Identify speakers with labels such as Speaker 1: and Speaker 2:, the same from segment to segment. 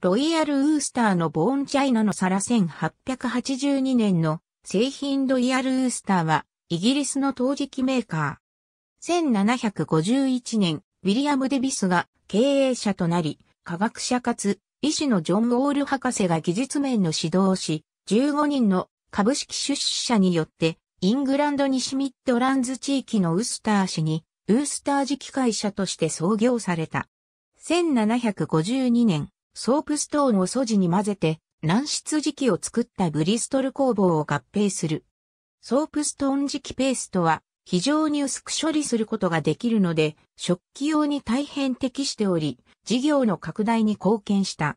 Speaker 1: ロイヤ
Speaker 2: ルウースターのボーンチャイナの皿1882年の製品ロイヤルウースターはイギリスの陶磁器メーカー。1751年、ウィリアム・デビスが経営者となり、科学者かつ医師のジョン・ウォール博士が技術面の指導をし、15人の株式出資者によってイングランド西ミッドランズ地域のウスター市にウースター磁器会社として創業された。1752年、ソープストーンを素地に混ぜて、軟質磁器を作ったブリストル工房を合併する。ソープストーン磁器ペーストは非常に薄く処理することができるので、食器用に大変適しており、事業の拡大に貢献した。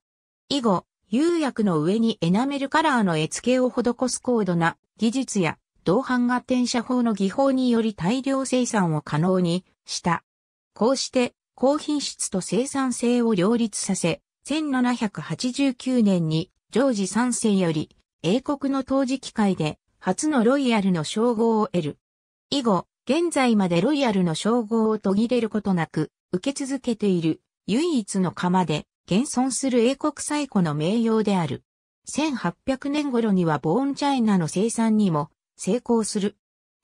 Speaker 2: 以後、釉薬の上にエナメルカラーの絵付けを施す高度な技術や銅版画転写法の技法により大量生産を可能にした。こうして高品質と生産性を両立させ、1789年にジョージ3世より英国の当時機会で初のロイヤルの称号を得る。以後、現在までロイヤルの称号を途切れることなく受け続けている唯一の窯で現存する英国最古の名誉である。1800年頃にはボーンチャイナの生産にも成功する。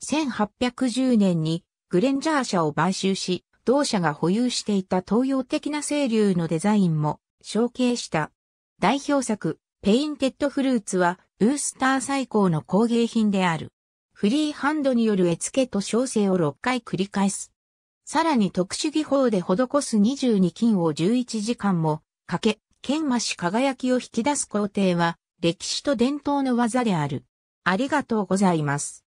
Speaker 2: 1810年にグレンジャー社を買収し、同社が保有していた東洋的な清流のデザインも承継した。代表作、ペインテッドフルーツは、ウースター最高の工芸品である。フリーハンドによる絵付けと小生を6回繰り返す。さらに特殊技法で施す22金を11時間もかけ、研磨し輝きを引き出す工程は、歴史と伝統の技である。ありがとうございま
Speaker 1: す。